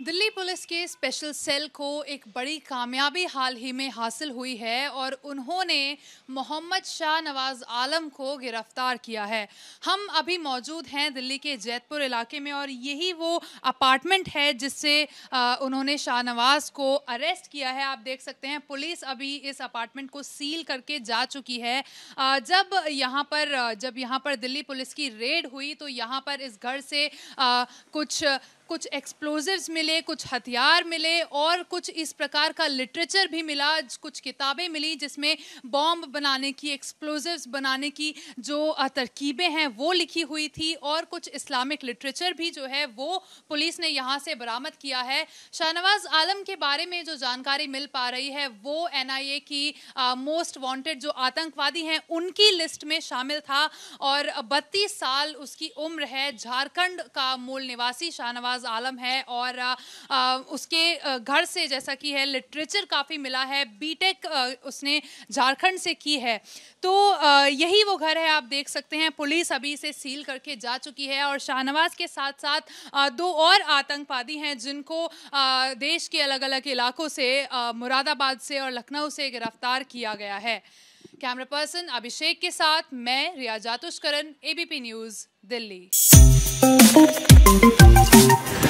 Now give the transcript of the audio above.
Delhi police के special cell को एक बड़ी कामयाबी हाल ही में हासिल हुई है और उन्होंने मोहम्मद शाह नवाज आलम को गिरफ्तार किया है हम अभी मौजूद हैं दिल्ली के जैतपुर इलाके में और यही वो अपार्टमेंट है जिससे उन्होंने शाह नवाज को अरेस्ट किया है आप देख सकते हैं पुलिस अभी इस अपार्टमेंट को सील करके जा चुकी है जब यहाँ पर जब यहाँ पर दिल्ली पुलिस की रेड हुई तो यहाँ पर इस घर से कुछ कुछ एक्सप्लोजिव्स में मिले कुछ हथियार मिले और कुछ इस प्रकार का लिटरेचर भी मिला कुछ किताबें मिली जिसमें बॉम्ब बनाने की एक्सप्लोजिव्स बनाने की जो तरकीबें हैं वो लिखी हुई थी और कुछ इस्लामिक लिटरेचर भी जो है वो पुलिस ने यहाँ से बरामद किया है शाहनवाज आलम के बारे में जो जानकारी मिल पा रही है वो एन की मोस्ट वॉन्टेड जो आतंकवादी हैं उनकी लिस्ट में शामिल था और बत्तीस साल उसकी उम्र है झारखंड का मूल निवासी शाहनवाज आलम है और आ, आ, उसके घर से जैसा कि है लिटरेचर काफ़ी मिला है बीटेक उसने झारखंड से की है तो यही वो घर है आप देख सकते हैं पुलिस अभी इसे सील करके जा चुकी है और शाहनवाज के साथ साथ दो और आतंकवादी हैं जिनको देश के अलग अलग इलाकों से मुरादाबाद से और लखनऊ से गिरफ्तार किया गया है कैमरा पर्सन अभिषेक के साथ मैं रिया जातुष्करण एबीपी न्यूज़ दिल्ली